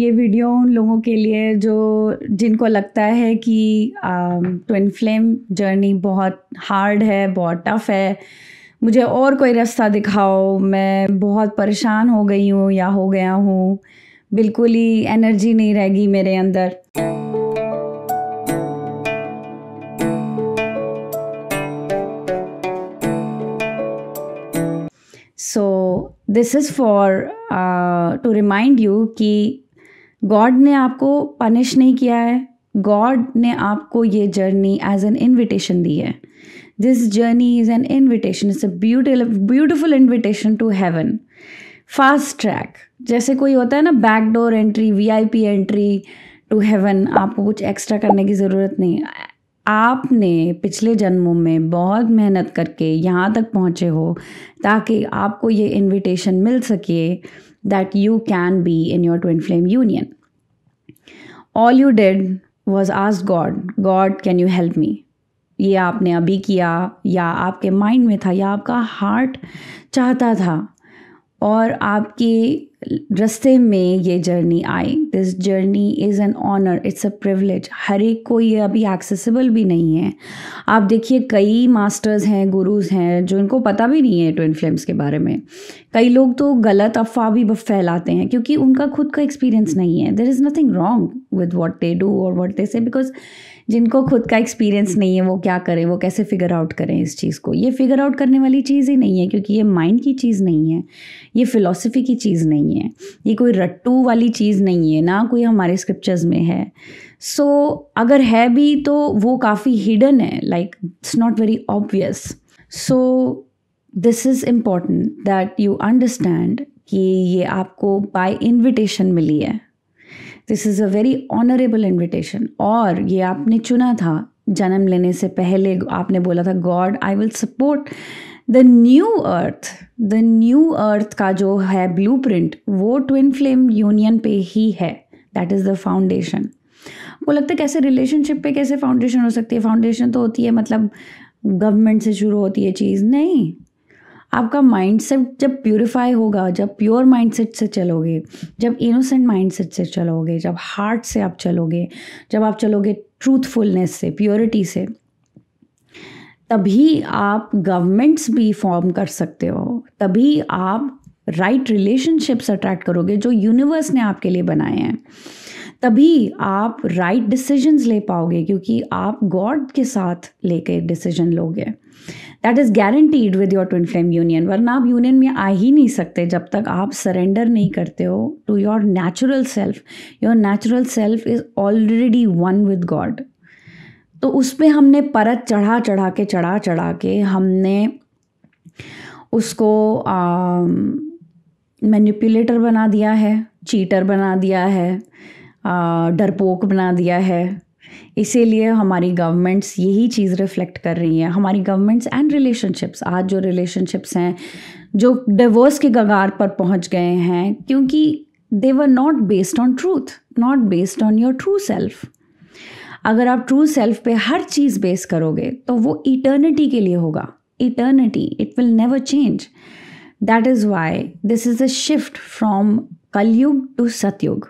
ये वीडियो उन लोगों के लिए जो जिनको लगता है कि ट्विन फ्लेम जर्नी बहुत हार्ड है बहुत टफ है मुझे और कोई रास्ता दिखाओ मैं बहुत परेशान हो गई हूँ या हो गया हूँ बिल्कुल ही एनर्जी नहीं रहेगी मेरे अंदर so this is for to remind you कि गॉड ने आपको पनिश नहीं किया है गॉड ने आपको ये जर्नी एज एन इनविटेशन दी है this journey is an invitation it's a beautiful invitation to heaven fast track जैसे कोई होता है ना entry V entry VIP entry to heaven आपको कुछ एक्स्ट्रा करने की ज़रूरत नहीं आपने पिछले जन्मों में बहुत मेहनत करके यहाँ तक पहुँचे हो ताकि आपको ये इनविटेशन मिल सके that you can be in your twin flame union. All you did was ask God, God, can you help me? ये आपने अभी किया या आपके माइंड में था या आपका हार्ट चाहता था और आपके रस्ते में ये जर्नी आई this journey is an honour it's a privilege हर एक को ये अभी एक्सेसिबल भी नहीं है आप देखिए कई मास्टर्स हैं गुरुज हैं जो इनको पता भी नहीं है ट्विन फ्लेम्स के बारे में कई लोग तो गलत अफवाह भी फैलाते हैं क्योंकि उनका खुद का एक्सपीरियंस नहीं है there is nothing wrong with what they do और वॉट दे से बिकॉज जिनको खुद का एक्सपीरियंस नहीं है वो क्या करें वो कैसे फिगर आउट करें इस चीज़ को ये फिगर आउट करने वाली चीज़ ही नहीं है क्योंकि ये माइंड की चीज़ नहीं है ये फ़िलोसफी की चीज़ नहीं है ये कोई रट्टू वाली चीज़ नहीं है ना कोई हमारे स्क्रिप्चर्स में है सो so, अगर है भी तो वो काफ़ी हिडन है like it's not very obvious so this is important that you understand कि ये आपको बाय इनविटेशन मिली है this is a very honourable invitation और ये आपने चुना था जन्म लेने से पहले आपने बोला था God I will support the new earth the new earth का जो है ब्लू प्रिंट वो ट्विन फ्लेम यूनियन पे ही है दैट इज़ द फाउंडेशन वो लगता है कैसे रिलेशनशिप पे कैसे फाउंडेशन हो सकती है फाउंडेशन तो होती है मतलब गवर्नमेंट से शुरू होती है चीज़ नहीं आपका माइंडसेट जब प्योरीफाई होगा जब प्योर माइंडसेट से चलोगे जब इनोसेंट माइंडसेट से चलोगे जब हार्ट से आप चलोगे जब आप चलोगे ट्रूथफुलनेस से प्योरिटी से तभी आप गवर्नमेंट्स भी फॉर्म कर सकते हो तभी आप राइट रिलेशनशिप्स अट्रैक्ट करोगे जो यूनिवर्स ने आपके लिए बनाए हैं तभी आप राइट right डिसीजंस ले पाओगे क्योंकि आप गॉड के साथ लेके डिसीजन लोगे that is guaranteed with your twin flame union वरना आप यूनियन में आ ही नहीं सकते जब तक आप सरेंडर नहीं करते हो to your natural self your natural self is already one with God तो उस पर हमने परत चढ़ा चढ़ा के चढ़ा चढ़ा के हमने उसको मैनिपुलेटर बना दिया है चीटर बना दिया है डरपोक बना दिया है इसीलिए हमारी गवर्नमेंट्स यही चीज़ रिफ्लेक्ट कर रही हैं हमारी गवर्नमेंट्स एंड रिलेशनशिप्स आज जो रिलेशनशिप्स हैं जो डिवोर्स के गगार पर पहुंच गए हैं क्योंकि they were not based on truth not based on your true self अगर आप ट्रू सेल्फ पे हर चीज़ बेस करोगे तो वो इटर्निटी के लिए होगा eternity it will never change that is why this is a shift from Kalyug to Satyug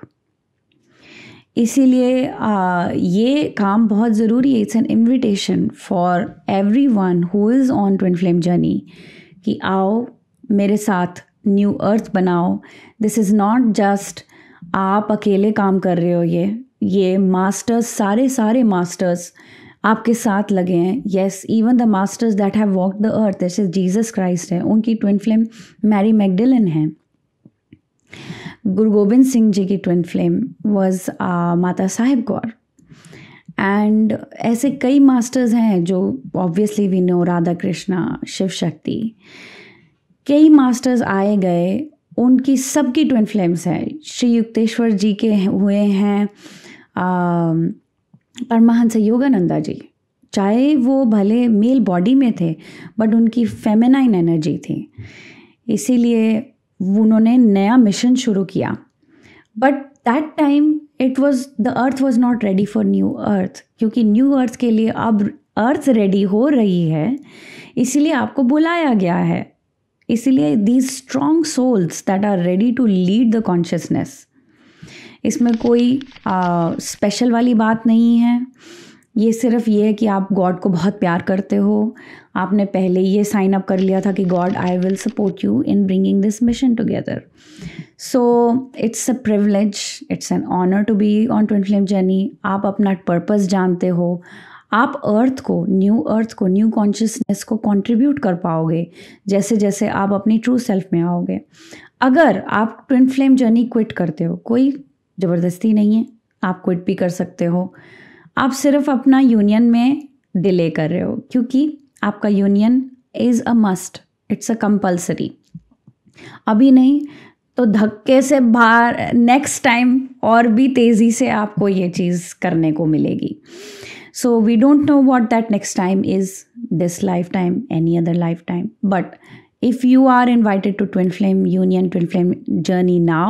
इसीलिए ये काम बहुत ज़रूरी है it's an invitation for everyone who is on twin flame journey कि आओ मेरे साथ न्यू अर्थ बनाओ दिस इज़ नॉट जस्ट आप अकेले काम कर रहे हो ये ये मास्टर्स सारे सारे मास्टर्स आपके साथ लगे हैं yes even the masters that have walk the earth is Jesus Christ है उनकी ट्विन फ्लेम मैरी मैगडिलन है गुरु गोबिंद सिंह जी की ट्विन फ्लेम वॉज माता साहिब कौर एंड ऐसे कई मास्टर्स हैं जो obviously we know Radha Krishna Shiva Shakti कई मास्टर्स आए गए उनकी सबकी ट्विन फ्लेम्स हैं श्री युक्तेश्वर जी के हुए हैं um, परमहंस योगानंदा जी चाहे वो भले मेल बॉडी में थे बट उनकी फेमेनाइन एनर्जी थी इसीलिए उन्होंने नया मिशन शुरू किया but that time it was the earth was not ready for new earth क्योंकि न्यू अर्थ के लिए अब अर्थ रेडी हो रही है इसीलिए आपको बुलाया गया है इसीलिए these strong souls that are ready to lead the consciousness इसमें कोई स्पेशल वाली बात नहीं है ये सिर्फ ये है कि आप गॉड को बहुत प्यार करते हो आपने पहले ये साइन अप कर लिया था कि God I will support you in bringing this mission together so it's a privilege it's an honour to be on twin flame journey आप अपना पर्पस जानते हो आप अर्थ को न्यू अर्थ को न्यू कॉन्शियसनेस को कंट्रीब्यूट कर पाओगे जैसे जैसे आप अपनी ट्रू सेल्फ में आओगे अगर आप ट्विन फ्लेम जर्नी क्विट करते हो कोई ज़बरदस्ती नहीं है आप क्विट भी कर सकते हो आप सिर्फ अपना यूनियन में डिले कर रहे हो क्योंकि आपका union is a must it's a compulsory अभी नहीं तो धक्के से बाहर नेक्स्ट टाइम और भी तेज़ी से आपको ये चीज़ करने को मिलेगी so we don't know what that next time is this lifetime any other lifetime but if you are invited to twin flame union twin flame journey now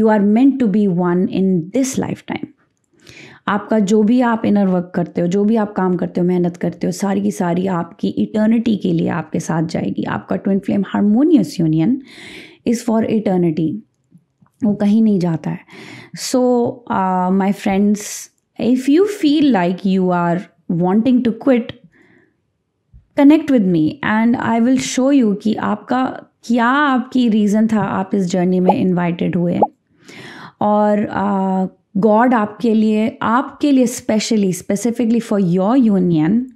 you are meant to be one in this lifetime आपका जो भी आप inner work करते हो जो भी आप काम करते हो मेहनत करते हो सारी की सारी आपकी इटर्निटी के लिए आपके साथ जाएगी आपका twin flame harmonious union is for eternity वो कहीं नहीं जाता है so my friends if you feel like you are wanting to quit connect with me and I will show you कि आपका क्या आपकी रीज़न था आप इस जर्नी में इन्वाइटेड हुए और गॉड आपके लिए आपके लिए specially specifically for your union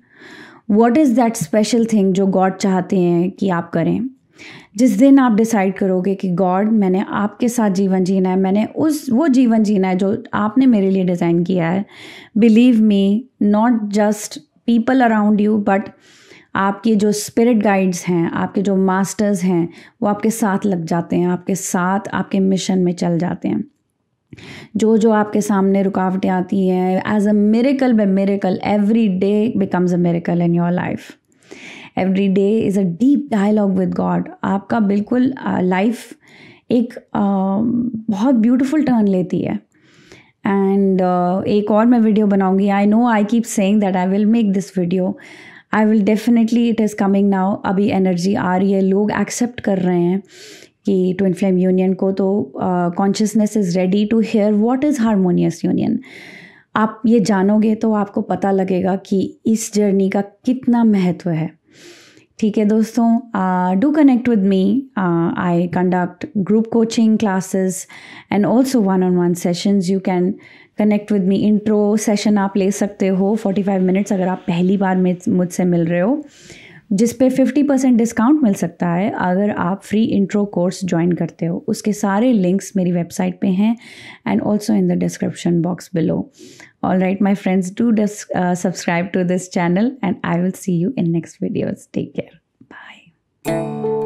what is that special thing जो गॉड चाहते हैं कि आप करें जिस दिन आप डिसाइड करोगे कि गॉड मैंने आपके साथ जीवन जीना है मैंने उस वो जीवन जीना है जो आपने मेरे लिए डिज़ाइन किया है believe me not just people around you but आपके जो स्पिरिट गाइड्स हैं आपके जो मास्टर्स हैं वो आपके साथ लग जाते हैं आपके साथ आपके मिशन में चल जाते हैं जो जो आपके सामने रुकावटें आती हैं as a miracle by miracle every day becomes a miracle in your life every day is a deep dialogue with God आपका बिल्कुल लाइफ एक बहुत ब्यूटिफुल टर्न लेती है एंड एक और मैं वीडियो बनाऊंगी I know I keep saying that I will make this video I will definitely it is coming now अभी एनर्जी आ रही है लोग एक्सेप्ट कर रहे हैं कि ट्विन फ्लेम यूनियन को तो consciousness is ready to hear what is harmonious union आप ये जानोगे तो आपको पता लगेगा कि इस जर्नी का कितना महत्व है ठीक है दोस्तों do connect with me I conduct group coaching classes and also one on one sessions you can connect with me intro session आप ले सकते हो 45 मिनट्स अगर आप पहली बार मुझसे मिल रहे हो जिस पे 50 परसेंट डिस्काउंट मिल सकता है अगर आप फ्री इंट्रो कोर्स ज्वाइन करते हो उसके सारे लिंक्स मेरी वेबसाइट पे हैं and also in the description box below all right my friends do subscribe to this channel and I will see you in next videos take care bye